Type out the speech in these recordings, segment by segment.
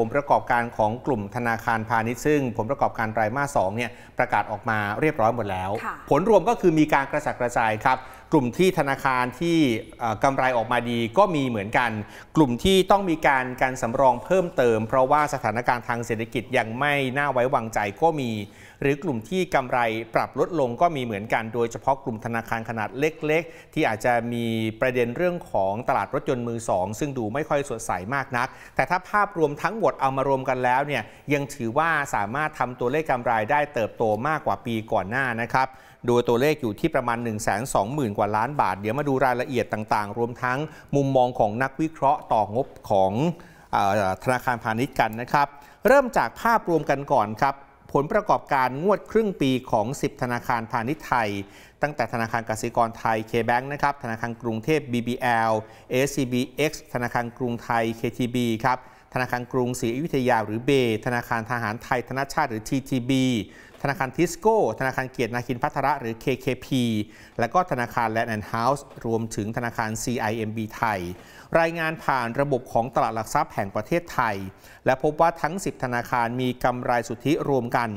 ผลประกอบการของกลุ่มธนาคารพาณิชย์ซึ่งผลประกอบการไตรมาสสเนี่ยประกาศออกมาเรียบร้อยหมดแล้ว ผลรวมก็คือมีการกระจัดกระจายครับกลุ่มที่ธนาคารที่กำไรออกมาดีก็มีเหมือนกัน กลุ่มที่ต้องมีการการสำรองเพิ่มเติม เพราะว่าสถานการณ์ทางเศรษฐกิจยังไม่น่าไว้วางใจก็มี หรือกลุ่มที่กำไรปรับลดลงก็มีเหมือนกัน โดยเฉพาะกลุ่มธนาคารขนาดเล็ก ๆ ที่อาจจะมีประเด็นเรื่องของตลาดรถยนต์มือสองซึ่งดูไม่ค่อยสดใสมากนัก แต่ถ้าภาพรวมทั้งหมดดเอามารวมกันแล้วเนี่ยยังถือว่าสามารถทำตัวเลขกำไรได้เติบโตมากกว่าปีก่อนหน้านะครับโดยตัวเลขอยู่ที่ประมาณ 1 2 0 0 0 0 กว่าล้านบาทเดี๋ยวมาดูรายละเอียดต่างๆ รวมทั้งมุมมองของนักวิเคราะห์ต่องบของธนาคารพาณิชย์กันนะครับ เริ่มจากภาพรวมกันก่อนครับผลประกอบการงวดครึ่งปีของ 10 ธนาคารพาณิชย์ไทยตั้งแต่ธนาคารกสิกรไทย K-Bank นะครับธนาคารกรุงเทพ BBL SCBX ธนาคารกรุงไทย KTB ครับธนาคารกรุงศรีอยุธยา หรือเบ ธนาคารทหารไทยธนชาติ หรือ TTB ธนาคารทิสโก้ ธนาคารเกียรตินาคินพัทระหรือ KKP และก็ธนาคารแลนด์แอนด์เฮาส์รวมถึงธนาคาร CIMB ไทย รายงานผ่านระบบของตลาดหลักทรัพย์แห่งประเทศไทย และพบว่าทั้ง 10 ธนาคารมีกำไรสุทธิรวมกัน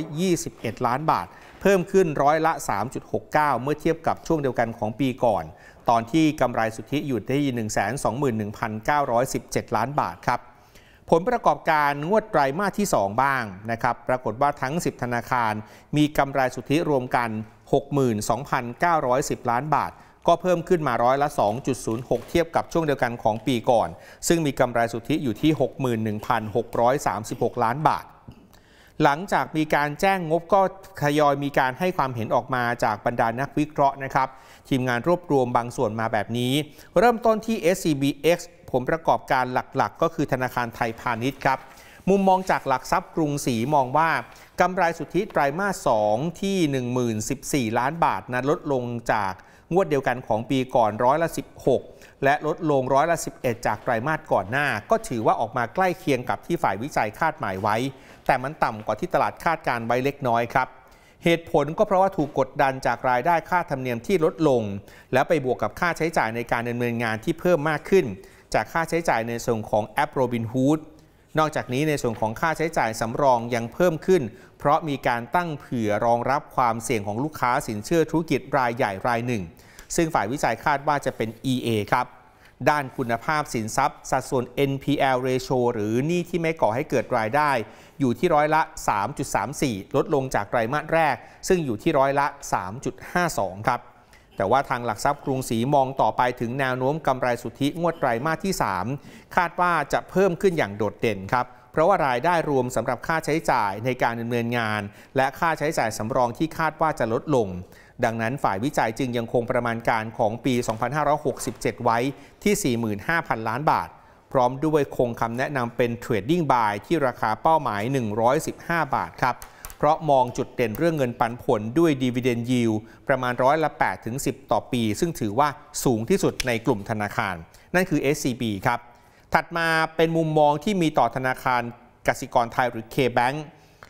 126,421 ล้านบาท เพิ่มขึ้นร้อยละ 3.69 เมื่อเทียบกับช่วงเดียวกันของปีก่อน ตอนที่กำไรสุทธิอยู่ที่ 121,917 ล้านบาทครับผลประกอบการงวดไตรมาสที่ 2 บ้างนะครับปรากฏว่าทั้ง 10 ธนาคาร มีกำไรสุทธิรวมกัน 62,910 ล้านบาท ก็เพิ่มขึ้นมาร้อยละ 2.06 เทียบกับช่วงเดียวกันของปีก่อน ซึ่งมีกำไรสุทธิอยู่ที่ 61,636 ล้านบาท หลังจากมีการแจ้งงบก็ทยอยมีการให้ความเห็นออกมาจากบรรดานักวิเคราะห์นะครับทีมงานรวบรวมบางส่วนมาแบบนี้ เริ่มต้นที่ SCBX ผลประกอบการหลักๆ ก็คือธนาคารไทยพาณิชย์ครับ มุมมองจากหลักทรัพย์กรุงศรีมองว่ากำไรสุทธิไตรมาส2 ที่1014 ล้านบาทนั้นลดลงจากงวดเดียวกันของปีก่อนร้อยละ16 และลดลงร้อยละ11 จากไตรมาสก่อนหน้า ก็ถือว่าออกมาใกล้เคียงกับที่ฝ่ายวิจัยคาดหมายไว้ แต่มันต่ำกว่าที่ตลาดคาดการไว้เล็กน้อยครับเหตุผลก็เพราะว่าถูกกดดันจากรายได้ค่าธรรมเนียมที่ลดลง และไปบวกกับค่าใช้จ่ายในการดำเนินงานที่เพิ่มมากขึ้นจากค่าใช้จ่ายในส่วนของแอปโรบินฮูดนอกจากนี้ในส่วนของค่าใช้จ่ายสำรองยังเพิ่มขึ้น เพราะมีการตั้งเผื่อรองรับความเสี่ยงของลูกค้าสินเชื่อธุรกิจรายใหญ่รายหนึ่ง ซึ่งฝ่ายวิจัยคาดว่าจะเป็น EA ครับ ด้านคุณภาพสินทรัพย์สัดส่วน NPL ratio หรือหนี้ที่ไม่ก่อให้เกิดรายได้ อยู่ที่ร้อยละ 3.34 ลดลงจากไตรมาสแรก ซึ่งอยู่ที่ร้อยละ 3.52 ครับแต่ว่าทางหลักทรัพย์กรุงศรีมองต่อไปถึงแนวโน้มกำไรสุทธิ งวดไตรมาสที่ 3 คาดว่าจะเพิ่มขึ้นอย่างโดดเด่นครับ เพราะว่ารายได้รวมสำหรับค่าใช้จ่ายในการดำเนินงาน และค่าใช้จ่ายสำรองที่คาดว่าจะลดลง ดังนั้นฝ่ายวิจัยจึงยังคงประมาณการของปี 2567 ไว้ที่ 45,000 ล้านบาท พร้อมด้วยคงคำแนะนำเป็นเทรดดิ้งบายที่ราคาเป้าหมาย 115 บาทครับพราะมองจุดเด่นเรื่องเงินปันผลด้วยดีเวเดนยิวประมาณร้อยละ8ถึง10 ต่อปี ซึ่งถือว่าสูงที่สุดในกลุ่มธนาคาร นั่นคือ SCB ครับ ถัดมาเป็นมุมมองที่มีต่อธนาคาร กสิกรไทยหรือ K-Bank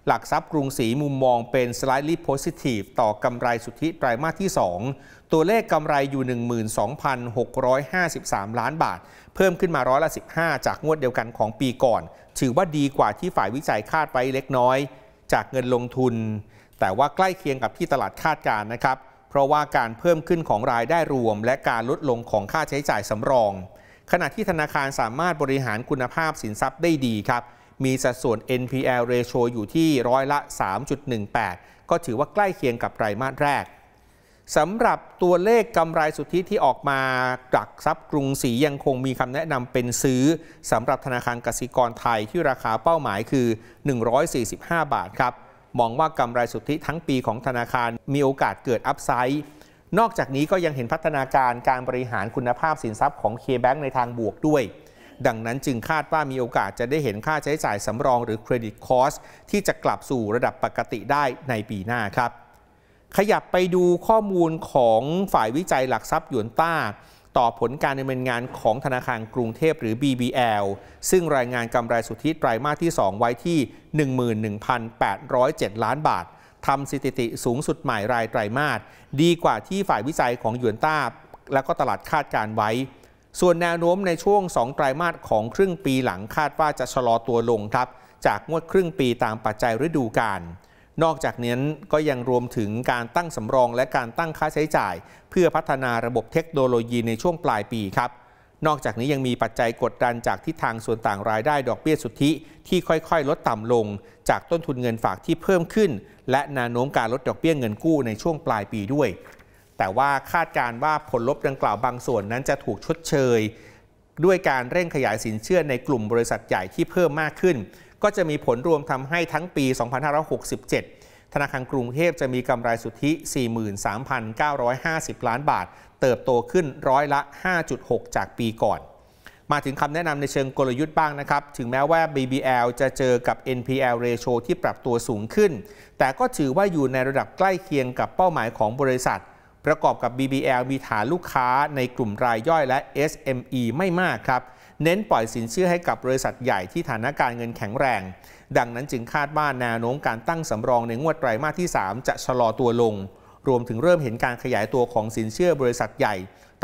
หลักทรัพย์กรุงศรีมุมมองเป็น slightly positive ต่อกำไรสุทธิไตรมาสที่ 2 ตัวเลขกำไรอยู่ 12,653 ล้านบาท เพิ่มขึ้นมาร้อยละ15 จากงวดเดียวกันของปีก่อน ถือว่าดีกว่าที่ฝ่ายวิจัยคาดไว้เล็กน้อยจากเงินลงทุน แต่ว่าใกล้เคียงกับที่ตลาดคาดการนะครับ เพราะว่าการเพิ่มขึ้นของรายได้รวม และการลดลงของค่าใช้จ่ายสำรอง ขณะที่ธนาคารสามารถบริหารคุณภาพสินทรัพย์ได้ดีครับ มีสัดส่วน NPL ratio อยู่ที่ร้อยละ 3.18 ก็ถือว่าใกล้เคียงกับไตรมาสแรกสำหรับตัวเลขกำไรสุทธิที่ออกมาจากทรัพย์กรุงศรียังคงมีคำแนะนำเป็นซื้อสำหรับธนาคารกสิกรไทยที่ราคาเป้าหมายคือ 145 บาทครับมองว่ากำไรสุทธิทั้งปีของธนาคารมีโอกาสเกิดอัพไซด์นอกจากนี้ก็ยังเห็นพัฒนาการการบริหารคุณภาพสินทรัพย์ของ K-Bank ในทางบวกด้วย ดังนั้นจึงคาดว่ามีโอกาสจะได้เห็นค่าใช้จ่ายสำรองหรือเครดิตคอสที่จะกลับสู่ระดับปกติได้ในปีหน้าครับขยับไปดูข้อมูลของฝ่ายวิจัยหลักทรัพย์หยวนต้า ต่อผลการดำเนินงานของธนาคารกรุงเทพหรือ BBL ซึ่งรายงานกำไรสุทธิไตรมาสที่ 2 ไว้ที่ 11,807 ล้านบาททำสถิติสูงสุดใหม่รายไตรมาสดีกว่าที่ฝ่ายวิจัยของหยวนต้า และก็ตลาดคาดการไว้ ส่วนแนวโน้มในช่วง 2 ไตรมาสของครึ่งปีหลังคาดว่าจะชะลอตัวลงครับจากงวดครึ่งปีตามปัจจัยฤดูกาลนอกจากนี้ก็ยังรวมถึงการตั้งสำรองและการตั้งค่าใช้จ่าย เพื่อพัฒนาระบบเทคโนโลยีในช่วงปลายปีครับ นอกจากนี้ยังมีปัจจัยกดดันจากทิศทางส่วนต่างรายได้ดอกเบี้ยสุทธิที่ค่อยๆลดต่ำลง จากต้นทุนเงินฝากที่เพิ่มขึ้น และนาโน้มการลดดอกเบี้ยเงินกู้ในช่วงปลายปีด้วย แต่ว่าคาดการว่าผลลบดังกล่าวบางส่วนนั้นจะถูกชดเชย ด้วยการเร่งขยายสินเชื่อในกลุ่มบริษัทใหญ่ที่เพิ่มมากขึ้นก็จะมีผลรวมทำให้ทั้งปี 2567 ธนาคารกรุงเทพจะมีกำไรสุทธิ 43,950 ล้านบาท เติบโตขึ้นร้อยละ 5.6 จากปีก่อน มาถึงคำแนะนำในเชิงกลยุทธ์บ้างนะครับ ถึงแม้ว่า BBL จะเจอกับ NPL ratio ที่ปรับตัวสูงขึ้น แต่ก็ถือว่าอยู่ในระดับใกล้เคียงกับเป้าหมายของบริษัท ประกอบกับ BBL มีฐานลูกค้าในกลุ่มรายย่อยและ SME ไม่มากครับเน้นปล่อยสินเชื่อให้กับบริษัทใหญ่ที่ฐานะการเงินแข็งแรง ดังนั้นจึงคาดว่าแนวโน้มการตั้งสำรองในงวดไตรมาสที่ 3 จะชะลอตัวลง รวมถึงเริ่มเห็นการขยายตัวของสินเชื่อบริษัทใหญ่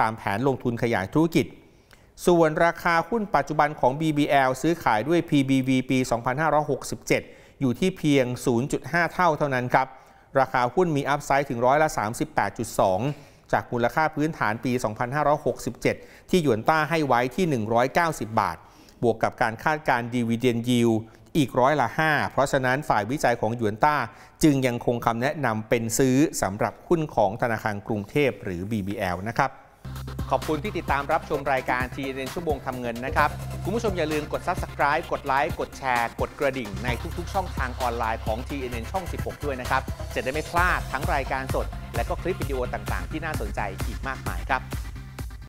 ตามแผนลงทุนขยายธุรกิจ ส่วนราคาหุ้นปัจจุบันของ BBL ซื้อขายด้วย PBV ปี 2567 อยู่ที่เพียง 0.5 เท่าเท่านั้นครับ ราคาหุ้นมีอัพไซด์ถึงร้อยละ38.2จากมูลค่าพื้นฐานปี 2567 ที่หยวนต้าให้ไว้ที่ 190 บาท บวกกับการคาดการดีเวเดีนยิวอีกร้อยละ 5 เพราะฉะนั้นฝ่ายวิจัยของหยวนต้า จึงยังคงคำแนะนำเป็นซื้อสำหรับหุ้นของธนาคารกรุงเทพหรือ BBL นะครับ ขอบคุณที่ติดตามรับชมรายการท t n นชั่วโมงทำเงินนะครับ คุณผู้ชมอย่าลืมกด Subscribe กดไลค์ กดแชร์ กดกระดิ่งในทุกๆ ช่องทางออนไลน์ของ TNN ช่อง 16 ด้วยนะครับจะได้ไม่พลาดทั้งรายการสดและก็คลิปวิดีโอต่างๆที่น่าสนใจอีกมากมายครับ